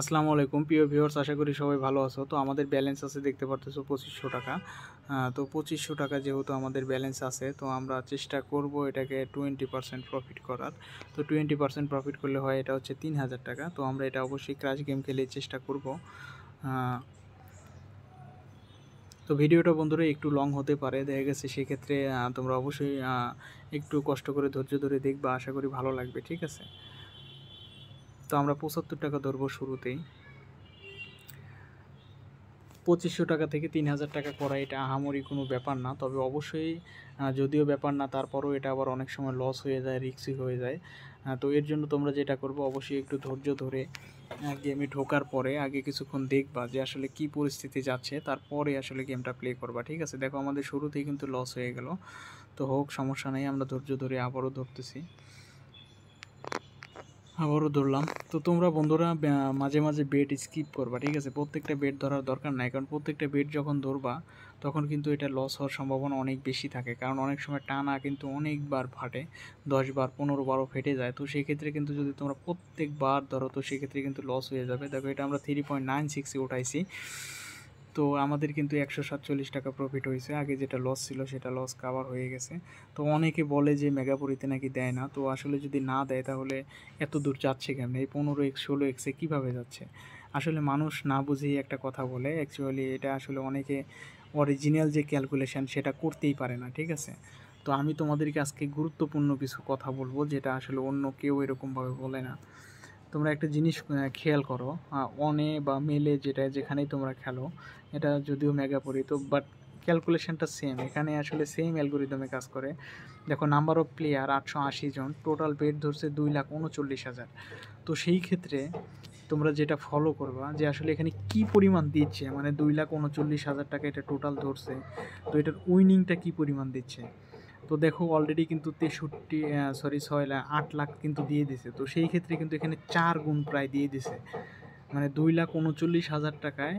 আসসালামু আলাইকুম প্রিয় ভিউয়ার্স আশা করি সবাই ভালো আছো তো আমাদের ব্যালেন্স আছে দেখতে পারতেছো পঁচিশশো টাকা তো পঁচিশশো টাকা যেহেতু আমাদের ব্যালেন্স আছে তো আমরা চেষ্টা করব এটাকে টোয়েন্টি পার্সেন্ট প্রফিট করার তো টোয়েন্টি পার্সেন্ট প্রফিট করলে হয় এটা হচ্ছে তিন হাজার টাকা তো আমরা এটা অবশ্যই ক্রাশ গেম খেলে চেষ্টা করব তো ভিডিওটা বন্ধুরা একটু লং হতে পারে দেখা গেছে সেক্ষেত্রে তোমরা অবশ্যই একটু কষ্ট করে ধৈর্য ধরে দেখবা আশা করি ভালো লাগবে ঠিক আছে তো আমরা পঁচাত্তর টাকা ধরবো শুরুতেই পঁচিশশো টাকা থেকে তিন হাজার টাকা করা এটা আহামরি কোনো ব্যাপার না তবে অবশ্যই যদিও ব্যাপার না তারপরও এটা আবার অনেক সময় লস হয়ে যায় রিক্সি হয়ে যায় তো এর জন্য তোমরা যেটা করবে অবশ্যই একটু ধৈর্য ধরে গেমে ঢোকার পরে আগে কিছুক্ষণ দেখবা যে আসলে কি পরিস্থিতি যাচ্ছে তারপরে আসলে গেমটা প্লে করবা ঠিক আছে দেখো আমাদের শুরুতেই কিন্তু লস হয়ে গেল তো হোক সমস্যা নেই আমরা ধৈর্য ধরে আবারও ধরতেছি আবারও ধরলাম তো তোমরা বন্ধুরা মাঝে মাঝে বেড স্কিপ করবা ঠিক আছে প্রত্যেকটা বেড ধরার দরকার নাই কারণ প্রত্যেকটা বেড যখন ধরবা তখন কিন্তু এটা লস হওয়ার সম্ভাবনা অনেক বেশি থাকে কারণ অনেক সময় টানা কিন্তু অনেকবার ফাটে দশ বার পনেরো বারও ফেটে যায় তো সেক্ষেত্রে কিন্তু যদি তোমরা প্রত্যেকবার ধরো তো সেক্ষেত্রে কিন্তু লস হয়ে যাবে দেখো এটা আমরা থ্রি পয়েন্ট নাইন সিক্সে উঠাইছি তো আমাদের কিন্তু একশো সাতচল্লিশ টাকা প্রফিট হয়েছে আগে যেটা লস ছিল সেটা লস কাভার হয়ে গেছে তো অনেকে বলে যে মেগাপুরিতে নাকি দেয় না তো আসলে যদি না দেয় তাহলে এত দূর যাচ্ছে কেমন এই পনেরো এক্স ষোলো এক্সে কীভাবে যাচ্ছে আসলে মানুষ না বুঝেই একটা কথা বলে অ্যাকচুয়ালি এটা আসলে অনেকে অরিজিনাল যে ক্যালকুলেশন সেটা করতেই পারে না ঠিক আছে তো আমি তোমাদেরকে আজকে গুরুত্বপূর্ণ কিছু কথা বলবো যেটা আসলে অন্য কেউ এরকমভাবে বলে না তোমরা একটা জিনিস খেয়াল করো অনে বা মেলে যেটা যেখানেই তোমরা খেলো এটা যদিও মেগাপরি তো বাট ক্যালকুলেশনটা সেম এখানে আসলে সেম অ্যালগোরিদমে কাজ করে দেখো নাম্বার অফ প্লেয়ার আটশো আশি জন টোটাল বেড ধরছে দুই লাখ উনচল্লিশ হাজার তো সেই ক্ষেত্রে তোমরা যেটা ফলো করবা যে আসলে এখানে কি পরিমাণ দিচ্ছে মানে দুই লাখ উনচল্লিশ হাজার টাকা এটা টোটাল ধরছে তো এটার উইনিংটা কি পরিমাণ দিচ্ছে তো দেখো অলরেডি কিন্তু তেষট্টি সরি ছয় লাখ আট লাখ কিন্তু দিয়ে দিছে তো সেই ক্ষেত্রে কিন্তু এখানে চার গুণ প্রায় দিয়ে দিছে মানে দুই লাখ উনচল্লিশ হাজার টাকায়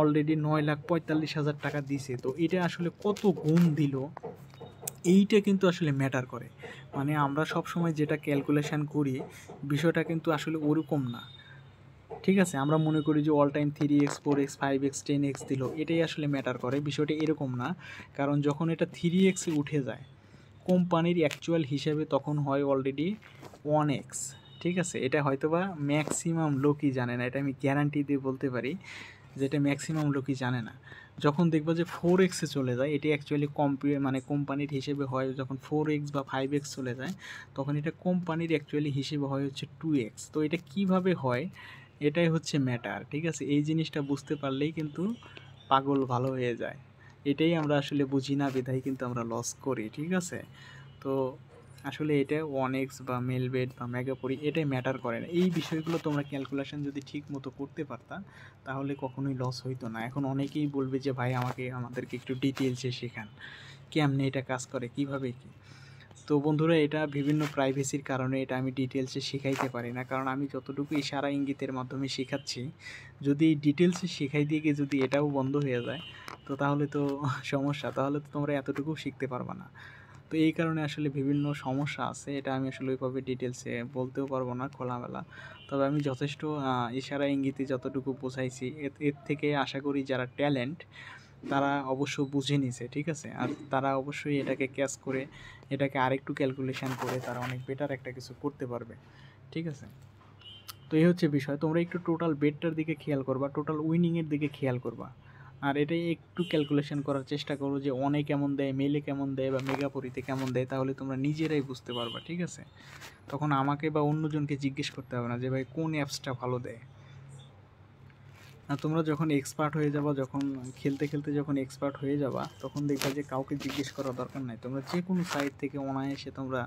অলরেডি নয় লাখ পঁয়তাল্লিশ হাজার টাকা দিছে তো এটা আসলে কত গুণ দিল এইটা কিন্তু আসলে ম্যাটার করে মানে আমরা সব সময় যেটা ক্যালকুলেশান করি বিষয়টা কিন্তু আসলে ওরকম না ঠিক আছে আমরা মনে করি যে all time three x four x five x ten x দিল এটাই আসলে ম্যাটার করে বিষয়টা এরকম না কারণ যখন এটা থ্রি এক্সে উঠে যায় কোম্পানির অ্যাকচুয়াল হিসাবে তখন হয় অলরেডি ওয়ান এক্স ঠিক আছে এটা হয়তোবা ম্যাক্সিমাম লোকই জানে না এটা আমি গ্যারান্টি দিয়ে বলতে পারি যেটা ম্যাক্সিমাম লোকই জানে না যখন দেখবো যে ফোর এক্সে চলে যায় এটি অ্যাকচুয়ালি কম্পিউ মানে কোম্পানির হিসেবে হয় যখন ফোর এক্স বা ফাইভ এক্স চলে যায় তখন এটা কোম্পানির অ্যাকচুয়ালি হিসেবে হয় হচ্ছে টু এক্স তো এটা কিভাবে হয় এটাই হচ্ছে ম্যাটার ঠিক আছে এই জিনিসটা বুঝতে পারলেই কিন্তু পাগল ভালো হয়ে যায় এটাই আমরা আসলে বুঝি না বিধায় কিন্তু আমরা লস করি ঠিক আছে তো আসলে এটা ওয়ানএক্স বা মেলবেট বা ম্যাগাপরি এটাই ম্যাটার করে না এই বিষয়গুলো তোমরা ক্যালকুলেশন যদি ঠিক মতো করতে পারতা তাহলে কখনোই লস হইতো না এখন অনেকেই বলবে যে ভাই আমাকে আমাদেরকে একটু ডিটেলসে শেখান কেমনে এটা কাজ করে কিভাবে কী তো বন্ধুরা এটা বিভিন্ন প্রাইভেসির কারণে এটা আমি ডিটেলসে শেখাইতে পারি না কারণ আমি যতটুকু ইশারা ইঙ্গিতের মাধ্যমে শেখাচ্ছি যদি ডিটেলসে শেখাই দিয়ে গিয়ে যদি এটাও বন্ধ হয়ে যায় তো তাহলে তো সমস্যা তাহলে তো তোমরা এতটুকু শিখতে পারবা না তো এই কারণে আসলে বিভিন্ন সমস্যা আছে এটা আমি আসলে ওইভাবে ডিটেলসে বলতেও পারবো না খোলামেলা তবে আমি যথেষ্ট ইশারা ইঙ্গিতে যতটুকু বোঝাইছি এর থেকে আশা করি যারা ট্যালেন্ট তারা অবশ্য বুঝে নিছে ঠিক আছে আর তারা অবশ্যই এটাকে ক্যাচ করে এটাকে আরেকটু ক্যালকুলেশান করে তারা অনেক বেটার একটা কিছু করতে পারবে ঠিক আছে তো এই হচ্ছে বিষয় তোমরা একটু টোটাল বেটটার দিকে খেয়াল করবা টোটাল উইনিংয়ের দিকে খেয়াল করবা আর এটাই একটু ক্যালকুলেশন করার চেষ্টা করো যে অনে কেমন দেয় মেলে কেমন দেয় বা মেগাপরিতে কেমন দেয় তাহলে তোমরা নিজেরাই বুঝতে পারবা ঠিক আছে তখন আমাকে বা অন্যজনকে জিজ্ঞেস করতে হবে না যে ভাই কোন অ্যাপসটা ভালো দেয় আর তোমরা যখন এক্সপার্ট হয়ে যাবা যখন খেলতে খেলতে যখন এক্সপার্ট হয়ে যাবা তখন দেখবা যে কাউকে জিজ্ঞেস করার দরকার নাই তোমরা যে কোনো সাইট থেকে অনায়াসে তোমরা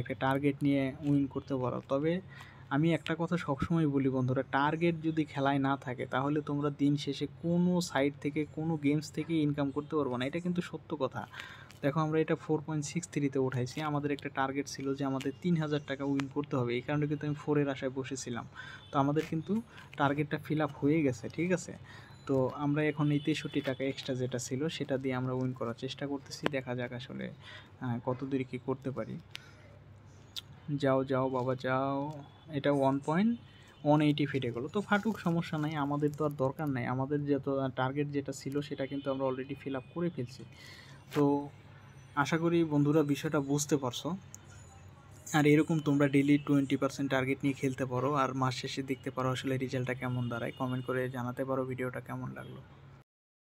একটা টার্গেট নিয়ে উইন করতে পারো তবে আমি একটা কথা সবসময় বলি বন্ধুরা টার্গেট যদি খেলায় না থাকে তাহলে তোমরা দিন শেষে কোনো সাইট থেকে কোনো গেমস থেকে ইনকাম করতে পারবো না এটা কিন্তু সত্য কথা দেখো আমরা এটা ফোর পয়েন্ট সিক্স থ্রিতে উঠাইছি আমাদের একটা টার্গেট ছিল যে আমাদের তিন হাজার টাকা উইন করতে হবে এই কারণে কিন্তু আমি ফোরের আশায় বসেছিলাম তো আমাদের কিন্তু টার্গেটটা ফিল আপ হয়ে গেছে ঠিক আছে তো আমরা এখন এই তেষট্টি টাকা এক্সট্রা যেটা ছিল সেটা দিয়ে আমরা উইন করার চেষ্টা করতেছি দেখা যাক আসলে কত দূর কী করতে পারি যাও যাও বাবা যাও এটা ওয়ান পয়েন্ট ওয়ান এইটি ফিটে গেলো তো ফাটুক সমস্যা নাই আমাদের তো আর দরকার নাই আমাদের যত টার্গেট যেটা ছিল সেটা কিন্তু আমরা অলরেডি ফিল আপ করে ফেলছি তো আশা করি বন্ধুরা বিষয়টা বুঝতে পারছো আর এরকম তোমরা ডেলি টোয়েন্টি পার্সেন্ট টার্গেট নিয়ে খেলতে পারো আর মাস শেষে দেখতে পারো আসলে রেজাল্টটা কেমন দাঁড়ায় কমেন্ট করে জানাতে পারো ভিডিওটা কেমন লাগলো